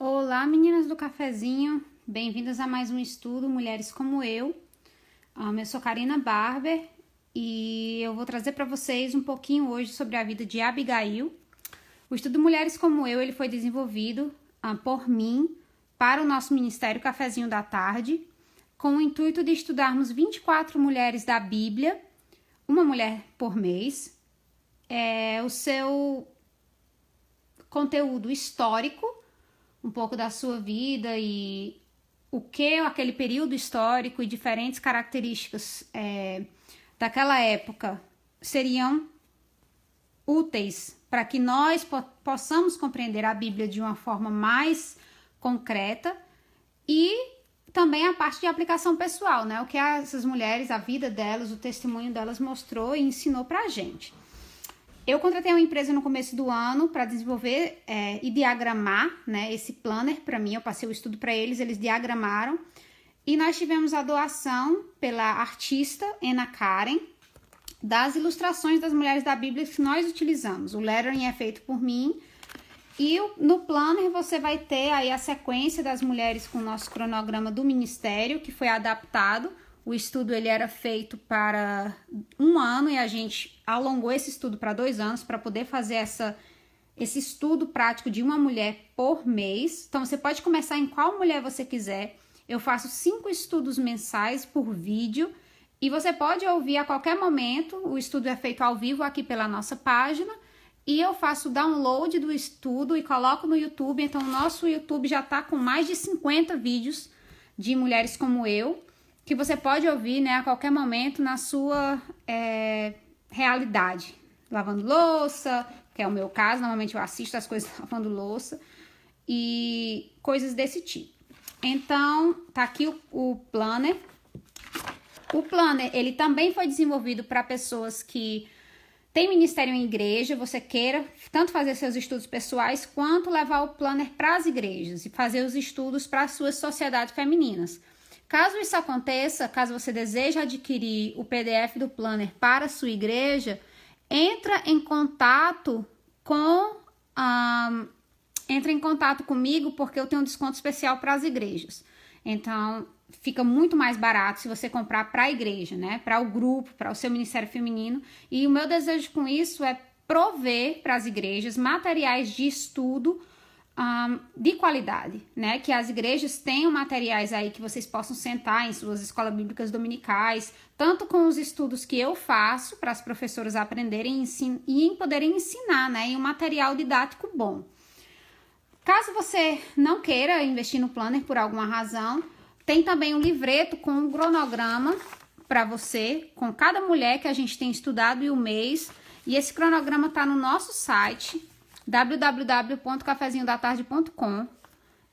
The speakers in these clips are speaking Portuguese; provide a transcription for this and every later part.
Olá, meninas do cafezinho, bem-vindas a mais um estudo Mulheres como Eu. Ah, eu sou Karina Barber e eu vou trazer para vocês um pouquinho hoje sobre a vida de Abigail. O estudo Mulheres como Eu ele foi desenvolvido ah, por mim para o nosso Ministério Cafezinho da Tarde, com o intuito de estudarmos 24 mulheres da Bíblia, uma mulher por mês, é, o seu conteúdo histórico um pouco da sua vida e o que aquele período histórico e diferentes características é, daquela época seriam úteis para que nós po possamos compreender a Bíblia de uma forma mais concreta e também a parte de aplicação pessoal, né? O que essas mulheres, a vida delas, o testemunho delas mostrou e ensinou para a gente. Eu contratei uma empresa no começo do ano para desenvolver é, e diagramar né, esse planner para mim. Eu passei o estudo para eles, eles diagramaram. E nós tivemos a doação pela artista Ana Karen das ilustrações das mulheres da Bíblia que nós utilizamos. O lettering é feito por mim. E no planner você vai ter aí a sequência das mulheres com o nosso cronograma do ministério, que foi adaptado. O estudo ele era feito para um ano e a gente alongou esse estudo para dois anos para poder fazer essa, esse estudo prático de uma mulher por mês. Então, você pode começar em qual mulher você quiser. Eu faço cinco estudos mensais por vídeo e você pode ouvir a qualquer momento. O estudo é feito ao vivo aqui pela nossa página e eu faço download do estudo e coloco no YouTube. Então, o nosso YouTube já está com mais de 50 vídeos de mulheres como eu, que você pode ouvir né, a qualquer momento na sua é, realidade. Lavando louça, que é o meu caso, normalmente eu assisto as coisas lavando louça e coisas desse tipo. Então, tá aqui o, o planner. O planner, ele também foi desenvolvido para pessoas que tem ministério em igreja, você queira tanto fazer seus estudos pessoais quanto levar o planner para as igrejas e fazer os estudos para as suas sociedades femininas. Caso isso aconteça, caso você deseja adquirir o PDF do Planner para a sua igreja, entra em contato com um, entra em contato comigo porque eu tenho um desconto especial para as igrejas. Então, fica muito mais barato se você comprar para a igreja, né? Para o grupo, para o seu ministério feminino. E o meu desejo com isso é prover para as igrejas materiais de estudo um, de qualidade, né? Que as igrejas tenham materiais aí que vocês possam sentar em suas escolas bíblicas dominicais, tanto com os estudos que eu faço para as professoras aprenderem e e poderem ensinar, né? E um material didático bom. Caso você não queira investir no planner por alguma razão, tem também um livreto com um cronograma para você, com cada mulher que a gente tem estudado e o mês. E esse cronograma está no nosso site, www.cafezinhodatarde.com.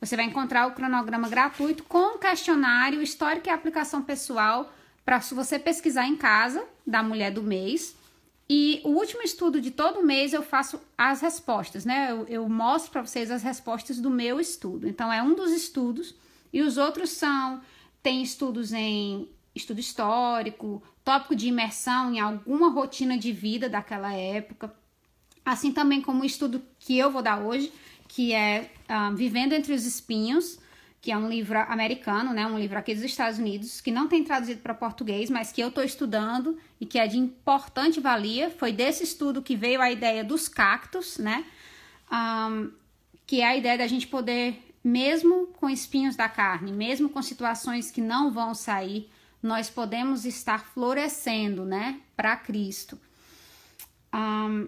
Você vai encontrar o cronograma gratuito com questionário, histórico e aplicação pessoal para você pesquisar em casa da mulher do mês. E o último estudo de todo mês eu faço as respostas, né? Eu, eu mostro para vocês as respostas do meu estudo. Então é um dos estudos e os outros são tem estudos em estudo histórico, tópico de imersão em alguma rotina de vida daquela época Assim também como o estudo que eu vou dar hoje, que é uh, Vivendo Entre os Espinhos, que é um livro americano, né, um livro aqui dos Estados Unidos, que não tem traduzido para português, mas que eu estou estudando e que é de importante valia. Foi desse estudo que veio a ideia dos cactos, né, um, ah, que é a ideia da gente poder, mesmo com espinhos da carne, mesmo com situações que não vão sair, nós podemos estar florescendo, né, para Cristo. Um, ah,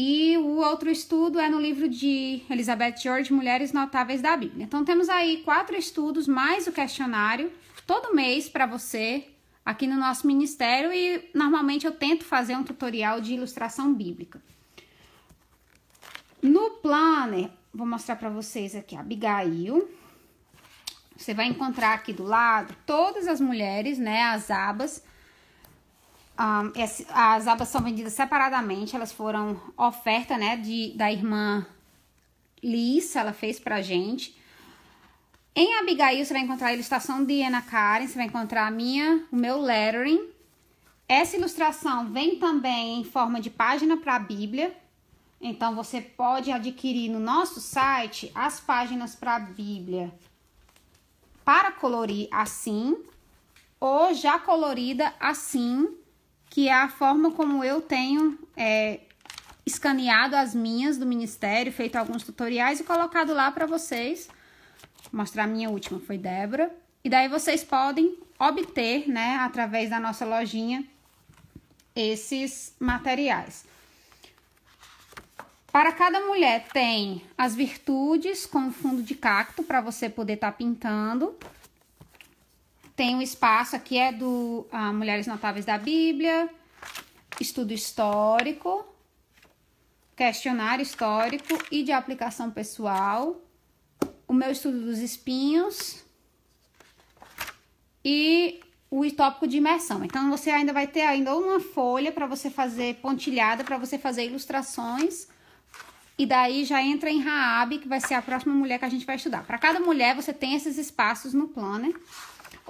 e o outro estudo é no livro de Elizabeth George, Mulheres Notáveis da Bíblia. Então, temos aí quatro estudos, mais o questionário, todo mês para você aqui no nosso ministério. E normalmente eu tento fazer um tutorial de ilustração bíblica. No planner, vou mostrar para vocês aqui a Abigail. Você vai encontrar aqui do lado todas as mulheres, né? As abas um, as abas são vendidas separadamente, elas foram oferta, né, de, da irmã Liz, ela fez pra gente. Em Abigail, você vai encontrar a ilustração de Ana Karen, você vai encontrar a minha, o meu lettering. Essa ilustração vem também em forma de página para a Bíblia. Então, você pode adquirir no nosso site as páginas para a Bíblia para colorir assim ou já colorida assim que é a forma como eu tenho é, escaneado as minhas do Ministério, feito alguns tutoriais e colocado lá para vocês. Vou mostrar a minha última, foi Débora. E daí vocês podem obter, né, através da nossa lojinha, esses materiais. Para cada mulher tem as virtudes com fundo de cacto para você poder estar tá pintando. Tem um espaço aqui, é do ah, Mulheres Notáveis da Bíblia, estudo histórico, questionário histórico e de aplicação pessoal, o meu estudo dos espinhos e o tópico de imersão. Então você ainda vai ter ainda uma folha para você fazer pontilhada, para você fazer ilustrações. E daí já entra em Raab, que vai ser a próxima mulher que a gente vai estudar. Para cada mulher você tem esses espaços no plano né?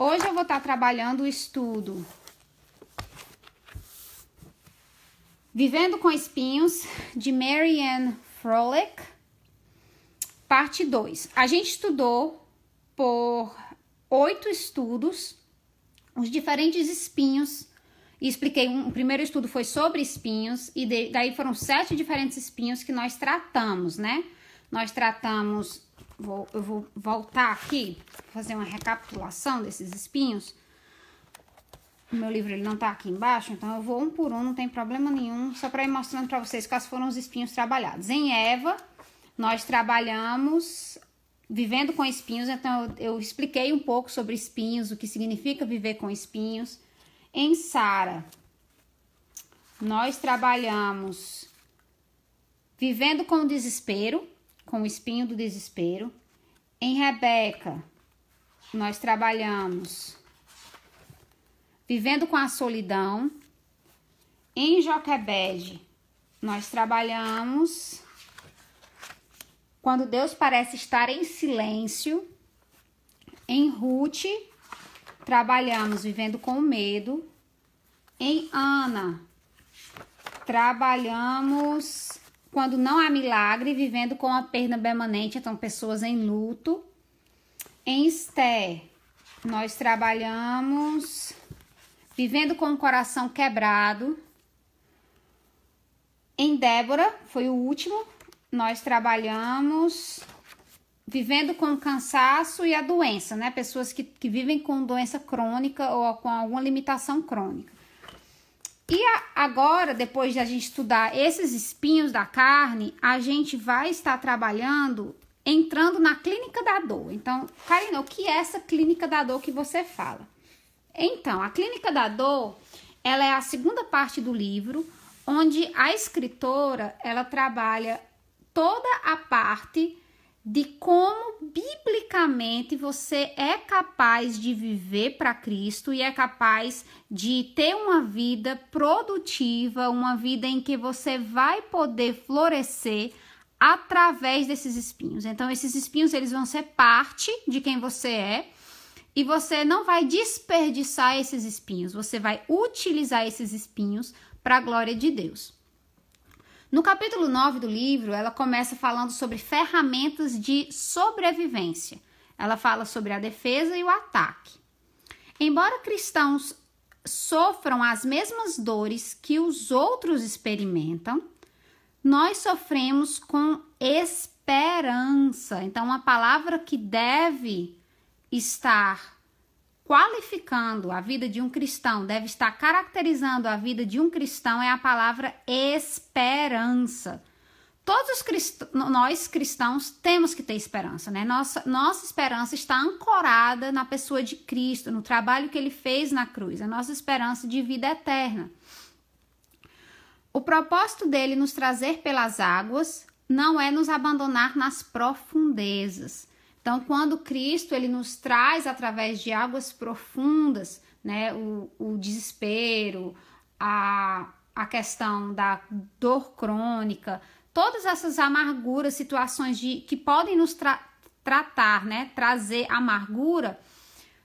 Hoje eu vou estar trabalhando o estudo Vivendo com Espinhos, de Mary Ann Froelich, parte 2. A gente estudou por oito estudos os diferentes espinhos. E expliquei, um, o primeiro estudo foi sobre espinhos, e de, daí foram sete diferentes espinhos que nós tratamos, né? Nós tratamos vou, eu vou voltar aqui, fazer uma recapitulação desses espinhos. O meu livro ele não tá aqui embaixo, então eu vou um por um, não tem problema nenhum, só para ir mostrando para vocês quais foram os espinhos trabalhados. Em Eva, nós trabalhamos vivendo com espinhos, então eu, eu expliquei um pouco sobre espinhos, o que significa viver com espinhos. Em Sara, nós trabalhamos vivendo com desespero, com o espinho do desespero. Em Rebeca, nós trabalhamos vivendo com a solidão. Em Joquebed, nós trabalhamos quando Deus parece estar em silêncio. Em Ruth, trabalhamos vivendo com medo. Em Ana, trabalhamos quando não há milagre, vivendo com a perda permanente, então pessoas em luto. Em Esther, nós trabalhamos vivendo com o coração quebrado. Em Débora, foi o último, nós trabalhamos vivendo com o cansaço e a doença, né? Pessoas que, que vivem com doença crônica ou com alguma limitação crônica. E a, agora, depois de a gente estudar esses espinhos da carne, a gente vai estar trabalhando entrando na clínica da dor. Então, Karina, o que é essa clínica da dor que você fala? Então, a clínica da dor, ela é a segunda parte do livro, onde a escritora, ela trabalha toda a parte de como biblicamente você é capaz de viver para Cristo e é capaz de ter uma vida produtiva, uma vida em que você vai poder florescer através desses espinhos. Então esses espinhos eles vão ser parte de quem você é e você não vai desperdiçar esses espinhos, você vai utilizar esses espinhos para a glória de Deus. No capítulo 9 do livro, ela começa falando sobre ferramentas de sobrevivência. Ela fala sobre a defesa e o ataque. Embora cristãos sofram as mesmas dores que os outros experimentam, nós sofremos com esperança. Então, uma palavra que deve estar qualificando a vida de um cristão, deve estar caracterizando a vida de um cristão é a palavra esperança. Todos crist... nós cristãos temos que ter esperança, né? Nossa, nossa esperança está ancorada na pessoa de Cristo, no trabalho que ele fez na cruz, a nossa esperança de vida eterna. O propósito dele nos trazer pelas águas não é nos abandonar nas profundezas. Então, quando Cristo ele nos traz através de águas profundas, né, o, o desespero, a, a questão da dor crônica, todas essas amarguras, situações de que podem nos tra tratar, né, trazer amargura,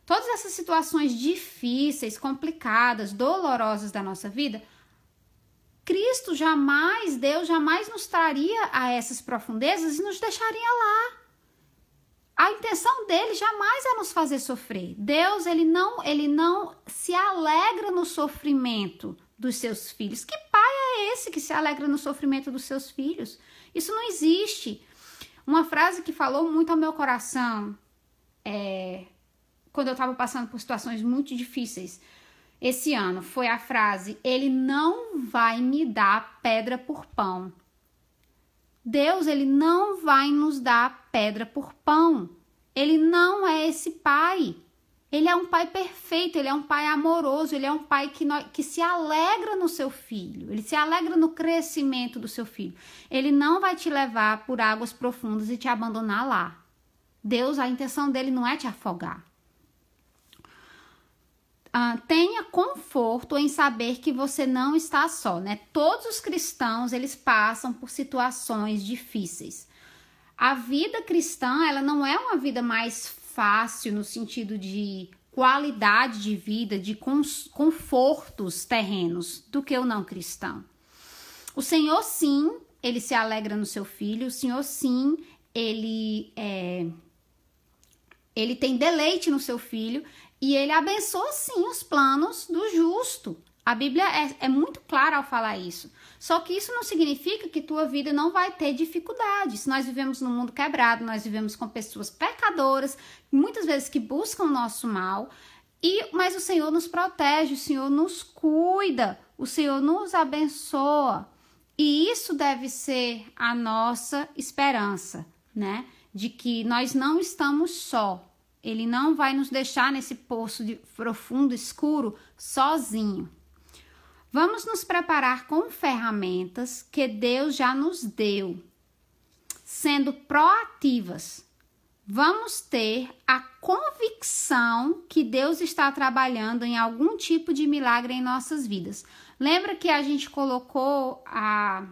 todas essas situações difíceis, complicadas, dolorosas da nossa vida, Cristo jamais, Deus jamais nos traria a essas profundezas e nos deixaria lá. A intenção dele jamais é nos fazer sofrer. Deus, ele não, ele não se alegra no sofrimento dos seus filhos. Que pai é esse que se alegra no sofrimento dos seus filhos? Isso não existe. Uma frase que falou muito ao meu coração é, quando eu estava passando por situações muito difíceis esse ano foi a frase: Ele não vai me dar pedra por pão. Deus ele não vai nos dar pedra por pão. Ele não é esse pai. Ele é um pai perfeito, ele é um pai amoroso, ele é um pai que, nós, que se alegra no seu filho, ele se alegra no crescimento do seu filho. Ele não vai te levar por águas profundas e te abandonar lá. Deus, a intenção dele não é te afogar. Ah, tenha conforto em saber que você não está só, né? Todos os cristãos, eles passam por situações difíceis. A vida cristã, ela não é uma vida mais fácil no sentido de qualidade de vida, de confortos terrenos do que o não cristão. O Senhor, sim, ele se alegra no seu filho, o Senhor, sim, ele é, Ele tem deleite no seu filho e ele abençoa sim os planos do justo. A Bíblia é, é, muito clara ao falar isso. Só que isso não significa que tua vida não vai ter dificuldades. Nós vivemos num mundo quebrado, nós vivemos com pessoas pecadoras, muitas vezes que buscam o nosso mal. E, mas o Senhor nos protege, o Senhor nos cuida, o Senhor nos abençoa. E isso deve ser a nossa esperança, né? De que nós não estamos só, ele não vai nos deixar nesse poço de profundo escuro sozinho. Vamos nos preparar com ferramentas que Deus já nos deu, sendo proativas. Vamos ter a convicção que Deus está trabalhando em algum tipo de milagre em nossas vidas. Lembra que a gente colocou a,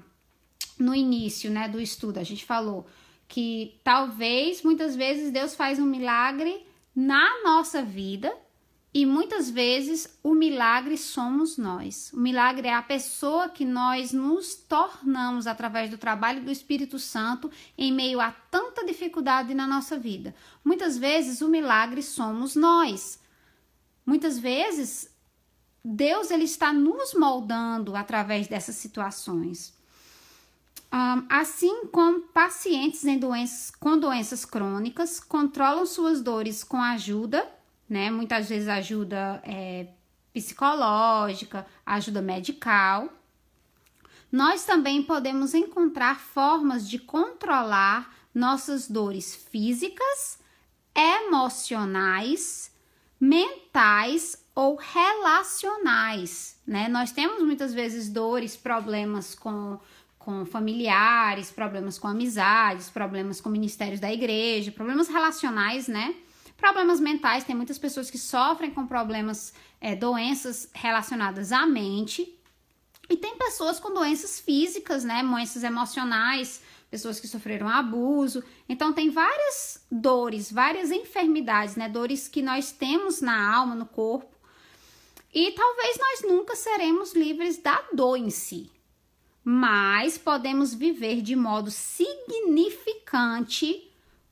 no início né, do estudo, a gente falou que talvez muitas vezes Deus faz um milagre na nossa vida e muitas vezes o milagre somos nós. O milagre é a pessoa que nós nos tornamos através do trabalho do Espírito Santo em meio a tanta dificuldade na nossa vida. Muitas vezes o milagre somos nós. Muitas vezes Deus ele está nos moldando através dessas situações. Um, assim como pacientes doenças, com doenças crônicas controlam suas dores com ajuda, né? Muitas vezes ajuda é, psicológica, ajuda medical. Nós também podemos encontrar formas de controlar nossas dores físicas, emocionais, mentais ou relacionais, né? Nós temos muitas vezes dores, problemas com com familiares, problemas com amizades, problemas com ministérios da igreja, problemas relacionais, né? Problemas mentais, tem muitas pessoas que sofrem com problemas, é, doenças relacionadas à mente. E tem pessoas com doenças físicas, né? Doenças emocionais, pessoas que sofreram abuso. Então, tem várias dores, várias enfermidades, né? Dores que nós temos na alma, no corpo. E talvez nós nunca seremos livres da dor em si, mas podemos viver de modo significante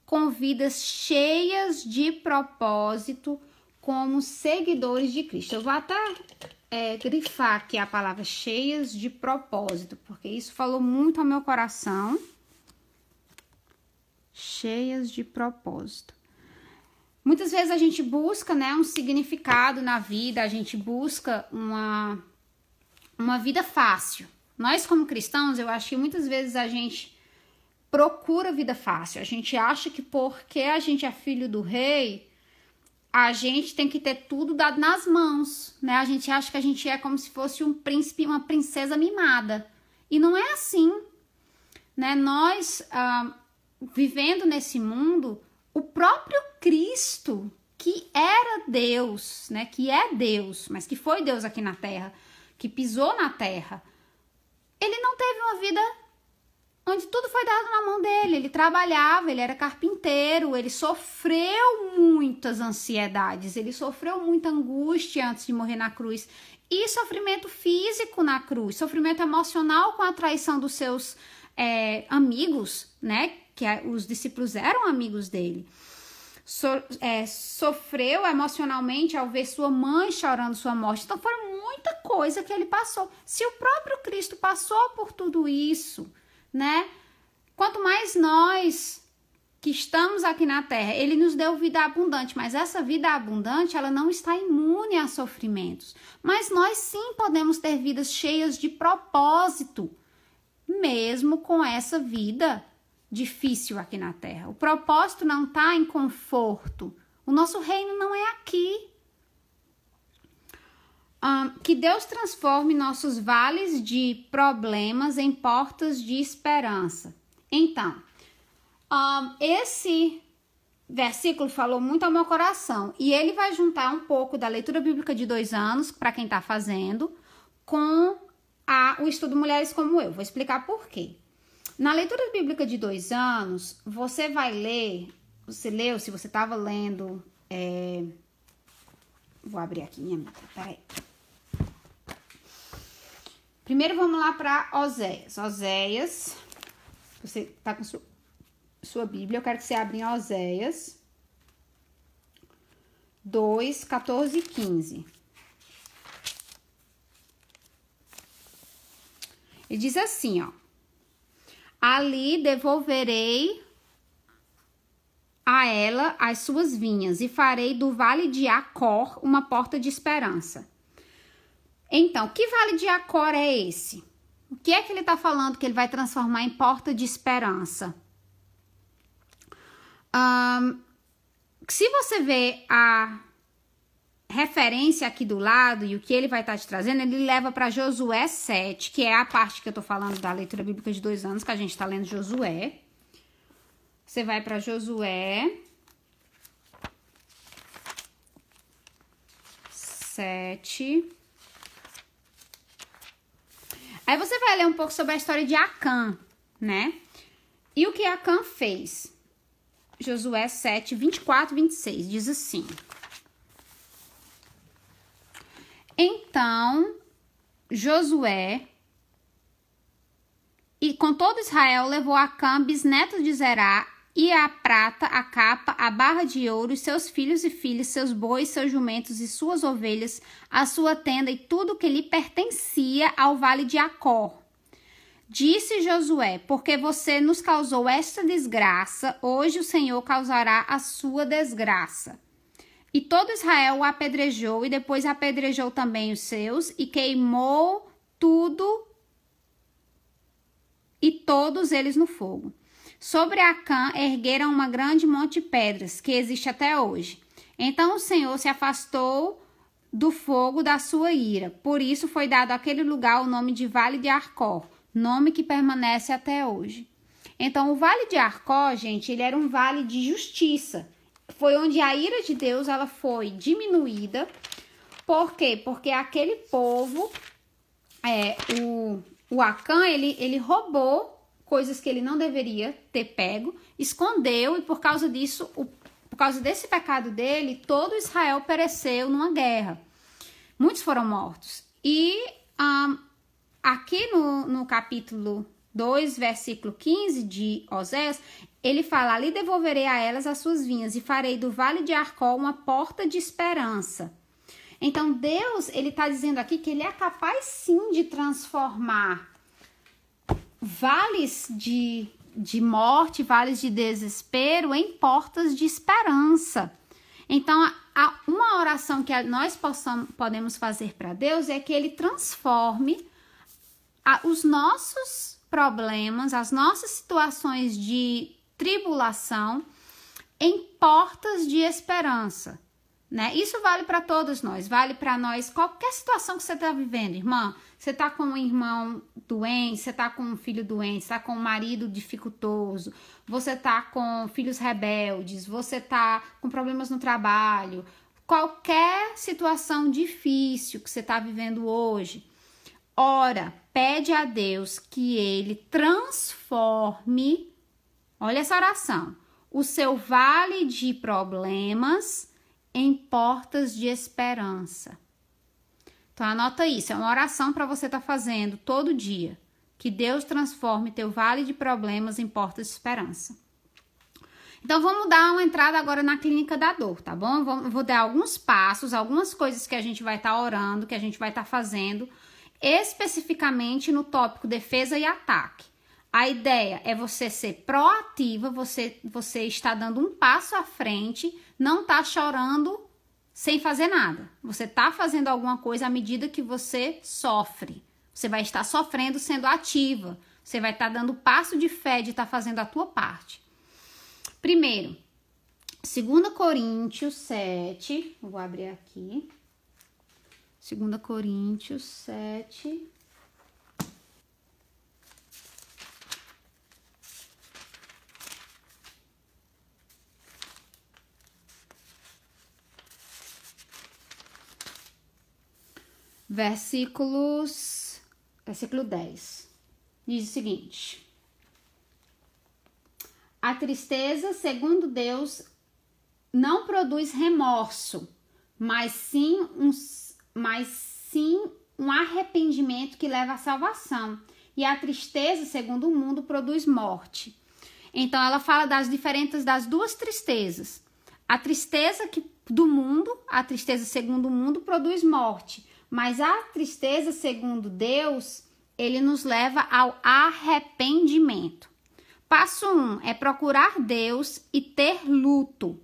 com vidas cheias de propósito como seguidores de Cristo. Eu vou até é, grifar aqui a palavra cheias de propósito, porque isso falou muito ao meu coração. Cheias de propósito. Muitas vezes a gente busca, né, um significado na vida, a gente busca uma uma vida fácil nós, como cristãos, eu acho que muitas vezes a gente procura vida fácil. A gente acha que porque a gente é filho do rei, a gente tem que ter tudo dado nas mãos, né? A gente acha que a gente é como se fosse um príncipe, uma princesa mimada. E não é assim, né? Nós, ah, vivendo nesse mundo, o próprio Cristo, que era Deus, né? Que é Deus, mas que foi Deus aqui na terra, que pisou na terra, uma vida onde tudo foi dado na mão dele. Ele trabalhava, ele era carpinteiro, ele sofreu muitas ansiedades, ele sofreu muita angústia antes de morrer na cruz. E sofrimento físico na cruz, sofrimento emocional com a traição dos seus é, amigos, né? Que é, os discípulos eram amigos dele. So, é, sofreu emocionalmente ao ver sua mãe chorando sua morte. Então foram muita coisa que ele passou. Se o próprio Cristo passou por tudo isso, né? Quanto mais nós que estamos aqui na terra, ele nos deu vida abundante, mas essa vida abundante, ela não está imune a sofrimentos. Mas nós sim podemos ter vidas cheias de propósito, mesmo com essa vida difícil aqui na terra. O propósito não está em conforto. O nosso reino não é aqui. Um, que Deus transforme nossos vales de problemas em portas de esperança. Então, um, esse versículo falou muito ao meu coração e ele vai juntar um pouco da leitura bíblica de dois anos, para quem está fazendo, com a, o estudo Mulheres como Eu. Vou explicar por quê. Na leitura bíblica de dois anos, você vai ler, você leu, se você estava lendo. É, Vou abrir aqui minha meta, peraí. Primeiro vamos lá para Oséias. Oséias, você tá com sua, sua Bíblia, eu quero que você abra em Oséias 2, 14 e 15. E diz assim, ó. Ali devolverei a ela as suas vinhas e farei do vale de Acor uma porta de esperança. Então, que vale de Acor é esse? O que é que ele está falando que ele vai transformar em porta de esperança? Um, se você vê a referência aqui do lado e o que ele vai estar tá te trazendo, ele leva para Josué 7, que é a parte que eu estou falando da leitura bíblica de dois anos, que a gente está lendo Josué. Você vai para Josué 7. Aí você vai ler um pouco sobre a história de Acã, né? E o que Acã fez? Josué 7, 24, 26 diz assim: Então Josué e com todo Israel levou Acã, bisneto de Zerá, e a prata, a capa, a barra de ouro, seus filhos e filhas, seus bois, seus jumentos e suas ovelhas, a sua tenda e tudo que lhe pertencia ao vale de Acor. Disse Josué: Porque você nos causou esta desgraça, hoje o Senhor causará a sua desgraça. E todo Israel o apedrejou, e depois apedrejou também os seus, e queimou tudo e todos eles no fogo. Sobre Acã ergueram uma grande monte de pedras, que existe até hoje. Então o Senhor se afastou do fogo da sua ira. Por isso foi dado àquele lugar o nome de Vale de Arcó, nome que permanece até hoje. Então, o Vale de Arcó, gente, ele era um vale de justiça. Foi onde a ira de Deus ela foi diminuída. Por quê? Porque aquele povo, é, o, o Acã, ele, ele roubou coisas que ele não deveria ter pego, escondeu e por causa disso, o, por causa desse pecado dele, todo Israel pereceu numa guerra. Muitos foram mortos. E um, aqui no, no capítulo 2, versículo 15 de Oséias, ele fala: Ali devolverei a elas as suas vinhas e farei do vale de Arcó uma porta de esperança. Então Deus, ele está dizendo aqui que ele é capaz sim de transformar vales de, de morte, vales de desespero em portas de esperança. Então, uma oração que nós possam podemos fazer para Deus é que Ele transforme os nossos problemas, as nossas situações de tribulação em portas de esperança. Né? Isso vale para todos nós, vale para nós qualquer situação que você está vivendo, irmã. Você está com um irmão doente, você tá com um filho doente, está tá com um marido dificultoso, você tá com filhos rebeldes, você tá com problemas no trabalho, qualquer situação difícil que você tá vivendo hoje, ora, pede a Deus que ele transforme, olha essa oração, o seu vale de problemas em portas de esperança. Então anota isso, é uma oração para você estar tá fazendo todo dia. Que Deus transforme teu vale de problemas em porta de esperança. Então vamos dar uma entrada agora na clínica da dor, tá bom? Vou, vou dar alguns passos, algumas coisas que a gente vai estar tá orando, que a gente vai estar tá fazendo, especificamente no tópico defesa e ataque. A ideia é você ser proativa, você você está dando um passo à frente, não está chorando sem fazer nada. Você está fazendo alguma coisa à medida que você sofre. Você vai estar sofrendo sendo ativa. Você vai estar tá dando passo de fé de estar tá fazendo a tua parte. Primeiro, 2 Coríntios 7, vou abrir aqui. 2 Coríntios 7, versículos, versículo 10. Diz o seguinte: A tristeza, segundo Deus, não produz remorso, mas sim um, mas sim um arrependimento que leva à salvação. E a tristeza, segundo o mundo, produz morte. Então ela fala das diferentes das duas tristezas. A tristeza que, do mundo, a tristeza segundo o mundo produz morte, mas a tristeza, segundo Deus, ele nos leva ao arrependimento. Passo 1 um, é procurar Deus e ter luto.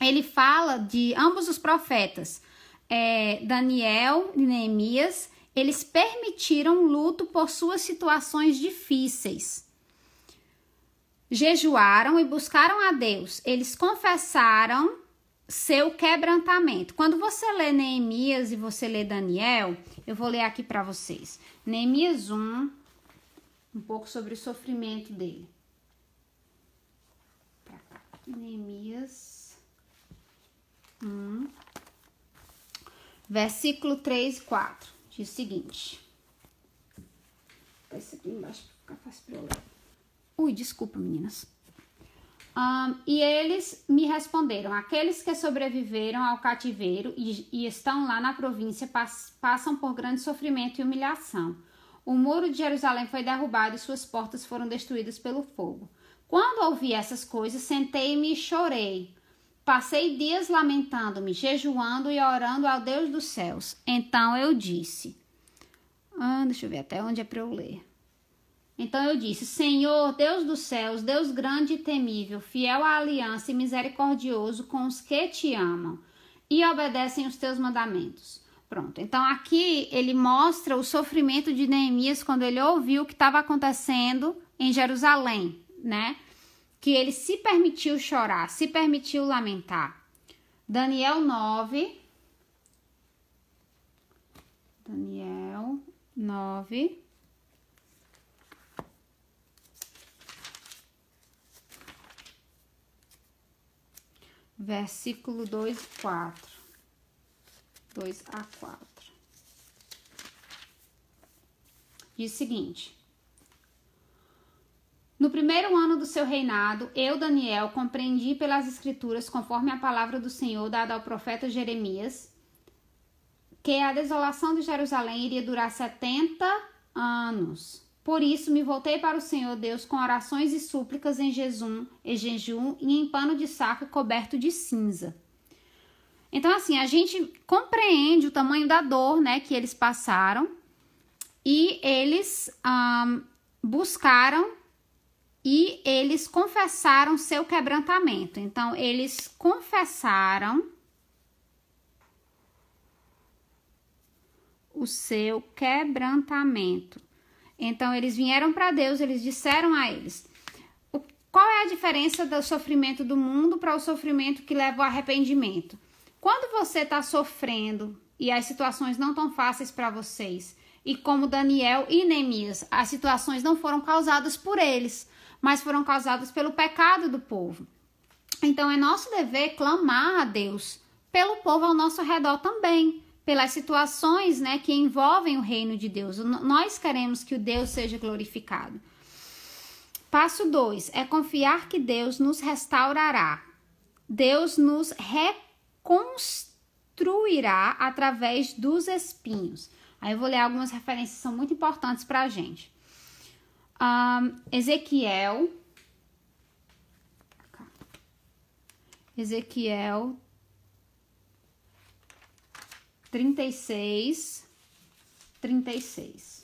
Ele fala de ambos os profetas, é, Daniel e Neemias, eles permitiram luto por suas situações difíceis. Jejuaram e buscaram a Deus. Eles confessaram seu quebrantamento. Quando você lê Neemias e você lê Daniel, eu vou ler aqui para vocês. Neemias 1, um pouco sobre o sofrimento dele. Neemias 1, versículo 3 e 4. Diz o seguinte. Vou Esse aqui embaixo ficar fácil pra eu ler. Ui, desculpa, meninas. Um, e eles me responderam: aqueles que sobreviveram ao cativeiro e, e estão lá na província pass, passam por grande sofrimento e humilhação. O muro de Jerusalém foi derrubado e suas portas foram destruídas pelo fogo. Quando ouvi essas coisas, sentei-me e chorei. Passei dias lamentando-me, jejuando e orando ao Deus dos céus. Então eu disse: ah, Deixa eu ver até onde é para eu ler. Então eu disse: Senhor, Deus dos céus, Deus grande e temível, fiel à aliança e misericordioso com os que te amam e obedecem os teus mandamentos. Pronto. Então aqui ele mostra o sofrimento de Neemias quando ele ouviu o que estava acontecendo em Jerusalém, né? Que ele se permitiu chorar, se permitiu lamentar. Daniel 9 Daniel 9 versículo 2, 4. 2 a 4. Diz o seguinte: No primeiro ano do seu reinado, eu, Daniel, compreendi pelas Escrituras, conforme a palavra do Senhor dada ao profeta Jeremias, que a desolação de Jerusalém iria durar 70 anos. Por isso me voltei para o Senhor Deus com orações e súplicas em jejum, em jejum e em pano de saco coberto de cinza. Então assim, a gente compreende o tamanho da dor, né, que eles passaram e eles buscaram e eles confessaram seu quebrantamento. Então eles confessaram o seu quebrantamento. Então eles vieram para Deus, eles disseram a eles: qual é a diferença do sofrimento do mundo para o sofrimento que leva ao arrependimento? Quando você está sofrendo e as situações não estão fáceis para vocês, e como Daniel e Neemias, as situações não foram causadas por eles, mas foram causadas pelo pecado do povo. Então é nosso dever clamar a Deus pelo povo ao nosso redor também pelas situações né, que envolvem o reino de Deus. Nós queremos que o Deus seja glorificado. Passo 2 é confiar que Deus nos restaurará. Deus nos reconstruirá através dos espinhos. Aí eu vou ler algumas referências que são muito importantes para a gente. Um, Ezequiel. Ezequiel 36, 36.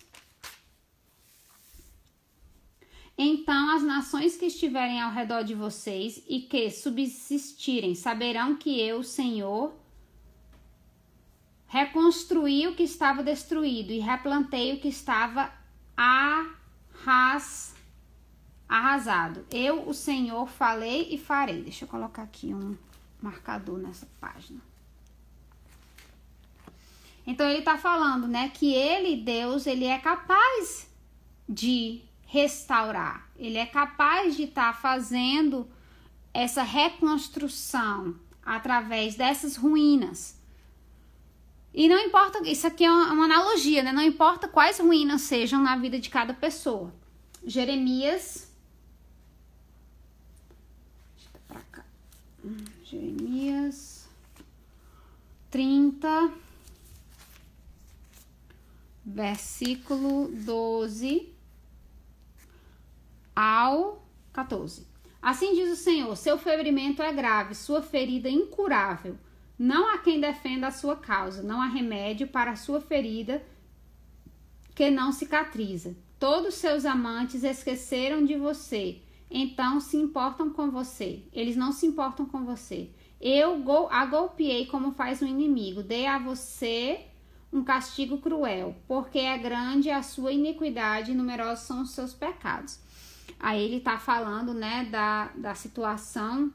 Então, as nações que estiverem ao redor de vocês e que subsistirem saberão que eu, Senhor, reconstruí o que estava destruído e replantei o que estava arras, arrasado. Eu, o Senhor, falei e farei. Deixa eu colocar aqui um marcador nessa página. Então ele está falando, né, que ele, Deus, ele é capaz de restaurar. Ele é capaz de estar tá fazendo essa reconstrução através dessas ruínas. E não importa, isso aqui é uma, analogia, né? Não importa quais ruínas sejam na vida de cada pessoa. Jeremias Deixa cá. Hum, Jeremias 30 versículo 12 ao 14. Assim diz o Senhor: seu ferimento é grave, sua ferida é incurável. Não há quem defenda a sua causa, não há remédio para a sua ferida que não cicatriza. Todos seus amantes esqueceram de você, então se importam com você. Eles não se importam com você. Eu a golpeei como faz um inimigo, dei a você um castigo cruel, porque é grande a sua iniquidade e numerosos são os seus pecados. Aí ele está falando, né, da, da situação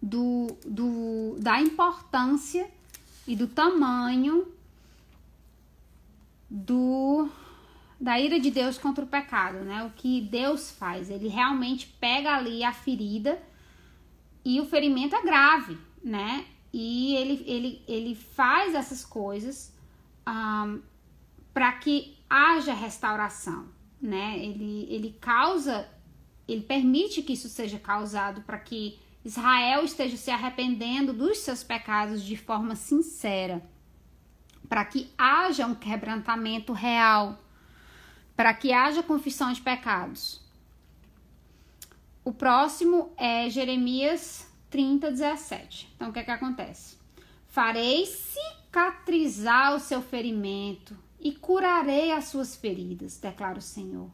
do, do, da importância e do tamanho do da ira de Deus contra o pecado, né? O que Deus faz, ele realmente pega ali a ferida e o ferimento é grave, né? E ele, ele, ele faz essas coisas um, para que haja restauração, né? Ele, ele causa, ele permite que isso seja causado para que Israel esteja se arrependendo dos seus pecados de forma sincera, para que haja um quebrantamento real, para que haja confissão de pecados. O próximo é Jeremias 30, 17. Então, o que é que acontece? Farei cicatrizar o seu ferimento e curarei as suas feridas, declara o Senhor.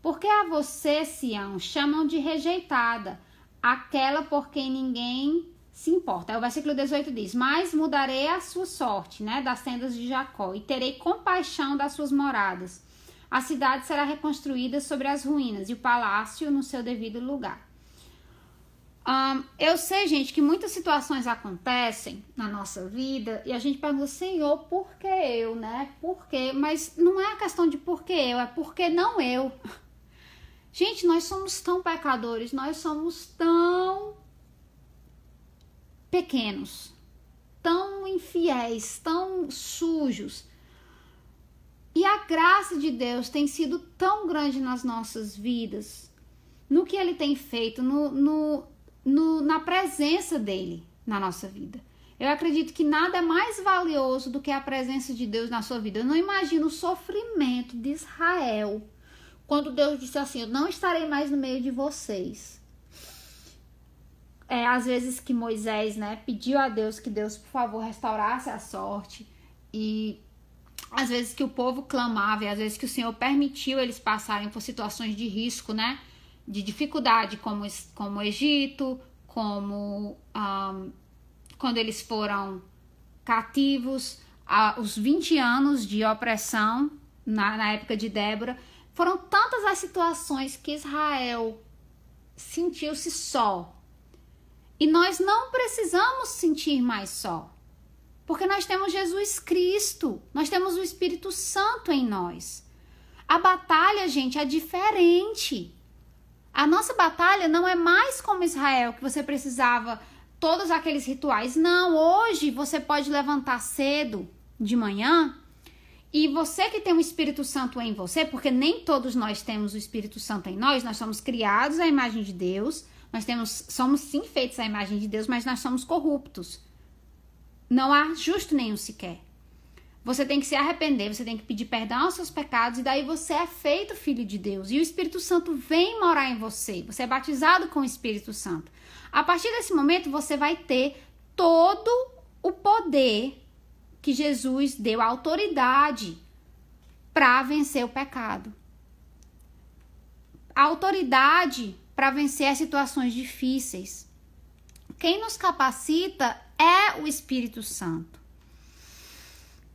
Porque a você, Sião, chamam de rejeitada, aquela por quem ninguém se importa. Aí é o versículo 18 diz: Mas mudarei a sua sorte, né, das tendas de Jacó, e terei compaixão das suas moradas. A cidade será reconstruída sobre as ruínas e o palácio no seu devido lugar. Um, eu sei, gente, que muitas situações acontecem na nossa vida e a gente pergunta, Senhor, por que eu, né? Por quê? Mas não é a questão de por que eu, é por que não eu. Gente, nós somos tão pecadores, nós somos tão pequenos, tão infiéis, tão sujos. E a graça de Deus tem sido tão grande nas nossas vidas, no que Ele tem feito, no, no no, na presença dele na nossa vida. Eu acredito que nada é mais valioso do que a presença de Deus na sua vida. Eu não imagino o sofrimento de Israel quando Deus disse assim: Eu não estarei mais no meio de vocês. É, às vezes que Moisés né, pediu a Deus que Deus, por favor, restaurasse a sorte. E às vezes que o povo clamava, e às vezes que o Senhor permitiu eles passarem por situações de risco, né? de dificuldade, como, como o Egito, como um, quando eles foram cativos, os 20 anos de opressão na, na época de Débora. Foram tantas as situações que Israel sentiu-se só. E nós não precisamos sentir mais só. Porque nós temos Jesus Cristo, nós temos o Espírito Santo em nós. A batalha, gente, é diferente. A nossa batalha não é mais como Israel, que você precisava todos aqueles rituais. Não, hoje você pode levantar cedo de manhã e você que tem o Espírito Santo em você, porque nem todos nós temos o Espírito Santo em nós, nós somos criados à imagem de Deus, nós temos, somos sim feitos à imagem de Deus, mas nós somos corruptos. Não há justo nenhum sequer. Você tem que se arrepender, você tem que pedir perdão aos seus pecados, e daí você é feito filho de Deus. E o Espírito Santo vem morar em você. Você é batizado com o Espírito Santo. A partir desse momento, você vai ter todo o poder que Jesus deu a autoridade para vencer o pecado. A autoridade para vencer as situações difíceis. Quem nos capacita é o Espírito Santo.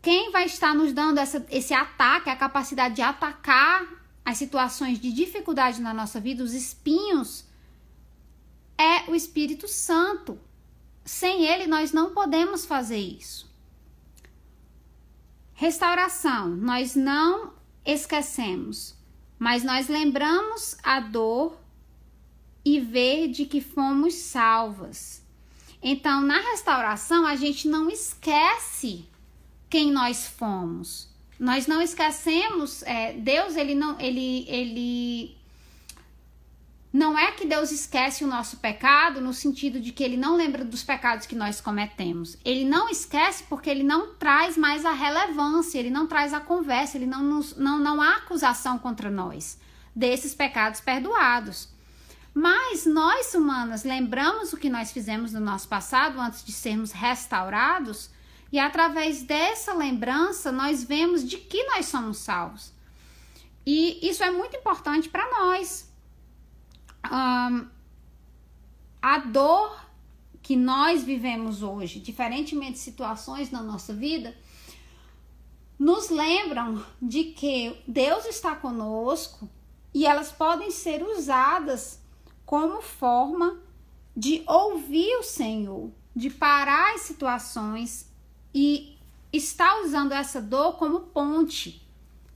Quem vai estar nos dando essa, esse ataque, a capacidade de atacar as situações de dificuldade na nossa vida, os espinhos, é o Espírito Santo. Sem ele, nós não podemos fazer isso. Restauração, nós não esquecemos, mas nós lembramos a dor e ver de que fomos salvas. Então, na restauração, a gente não esquece quem nós fomos. Nós não esquecemos, é, Deus, ele não, ele, ele não é que Deus esquece o nosso pecado no sentido de que ele não lembra dos pecados que nós cometemos. Ele não esquece porque ele não traz mais a relevância, ele não traz a conversa, ele não, nos, não, não há acusação contra nós desses pecados perdoados. Mas nós, humanas, lembramos o que nós fizemos no nosso passado antes de sermos restaurados e através dessa lembrança, nós vemos de que nós somos salvos. E isso é muito importante para nós. Um, a dor que nós vivemos hoje, diferentemente de situações na nossa vida, nos lembram de que Deus está conosco e elas podem ser usadas como forma de ouvir o Senhor, de parar as situações e está usando essa dor como ponte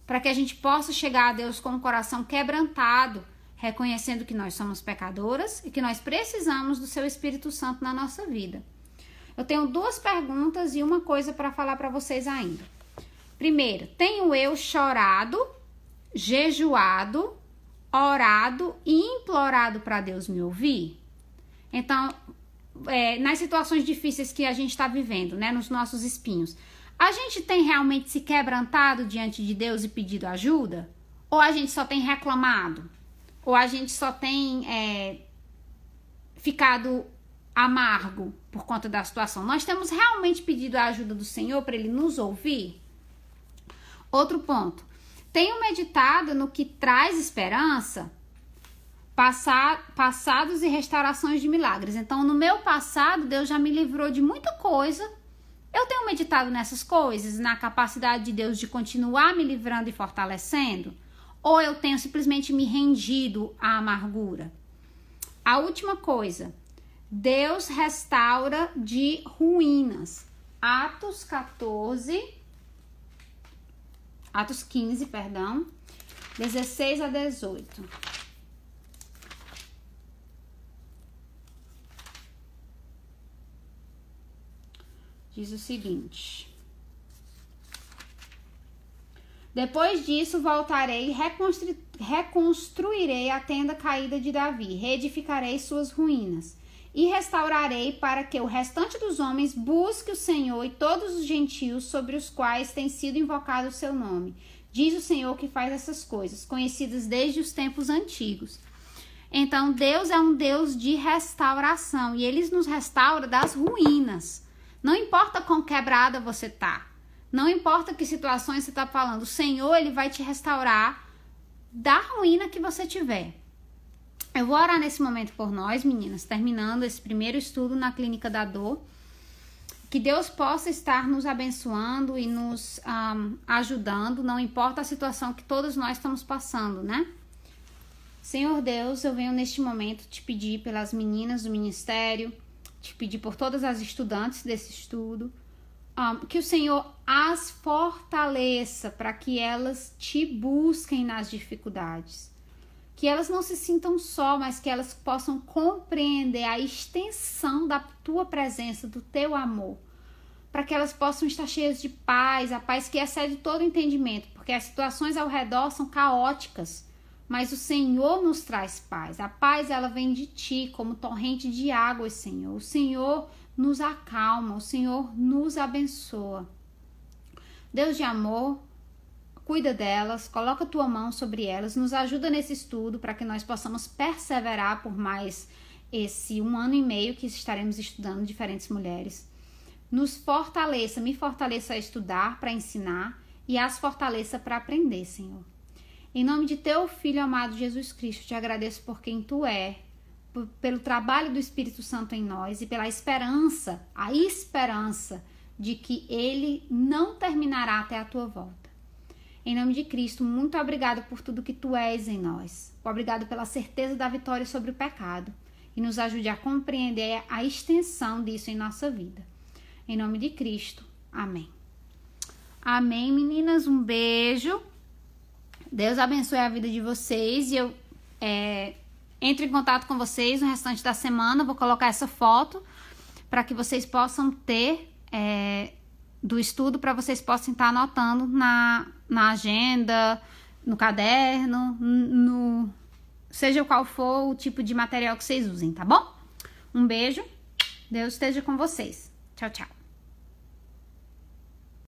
para que a gente possa chegar a Deus com o coração quebrantado, reconhecendo que nós somos pecadoras e que nós precisamos do seu Espírito Santo na nossa vida. Eu tenho duas perguntas e uma coisa para falar para vocês ainda. Primeiro, tenho eu chorado, jejuado, orado e implorado para Deus me ouvir? Então, é, nas situações difíceis que a gente está vivendo, né? Nos nossos espinhos. A gente tem realmente se quebrantado diante de Deus e pedido ajuda? Ou a gente só tem reclamado? Ou a gente só tem é, ficado amargo por conta da situação? Nós temos realmente pedido a ajuda do Senhor para Ele nos ouvir? Outro ponto. Tenho meditado no que traz esperança passados e restaurações de milagres. Então, no meu passado, Deus já me livrou de muita coisa. Eu tenho meditado nessas coisas, na capacidade de Deus de continuar me livrando e fortalecendo, ou eu tenho simplesmente me rendido à amargura. A última coisa, Deus restaura de ruínas. Atos 14, Atos 15, perdão, 16 a 18. diz o seguinte: Depois disso voltarei e reconstruirei a tenda caída de Davi, reedificarei suas ruínas e restaurarei para que o restante dos homens busque o Senhor e todos os gentios sobre os quais tem sido invocado o seu nome. Diz o Senhor que faz essas coisas, conhecidas desde os tempos antigos. Então, Deus é um Deus de restauração e ele nos restaura das ruínas. Não importa quão quebrada você tá, não importa que situações você tá falando, o Senhor ele vai te restaurar da ruína que você tiver. Eu vou orar nesse momento por nós, meninas, terminando esse primeiro estudo na clínica da dor. Que Deus possa estar nos abençoando e nos um, ajudando, não importa a situação que todos nós estamos passando, né? Senhor Deus, eu venho neste momento te pedir pelas meninas do ministério, te pedir por todas as estudantes desse estudo, um, ah, que o Senhor as fortaleça para que elas te busquem nas dificuldades. Que elas não se sintam só, mas que elas possam compreender a extensão da tua presença, do teu amor. Para que elas possam estar cheias de paz, a paz que excede todo entendimento, porque as situações ao redor são caóticas mas o Senhor nos traz paz. A paz ela vem de ti como torrente de águas, Senhor. O Senhor nos acalma, o Senhor nos abençoa. Deus de amor, cuida delas, coloca tua mão sobre elas, nos ajuda nesse estudo para que nós possamos perseverar por mais esse um ano e meio que estaremos estudando diferentes mulheres. Nos fortaleça, me fortaleça a estudar para ensinar e as fortaleça para aprender, Senhor. Em nome de teu Filho amado Jesus Cristo, te agradeço por quem tu é, pelo trabalho do Espírito Santo em nós e pela esperança, a esperança de que ele não terminará até a tua volta. Em nome de Cristo, muito obrigado por tudo que tu és em nós. Obrigado pela certeza da vitória sobre o pecado e nos ajude a compreender a extensão disso em nossa vida. Em nome de Cristo, amém. Amém, meninas. Um beijo. Deus abençoe a vida de vocês e eu é, entro em contato com vocês no restante da semana. Vou colocar essa foto para que vocês possam ter é, do estudo, para vocês possam estar anotando na, na agenda, no caderno, no seja qual for o tipo de material que vocês usem, tá bom? Um beijo, Deus esteja com vocês. Tchau, tchau.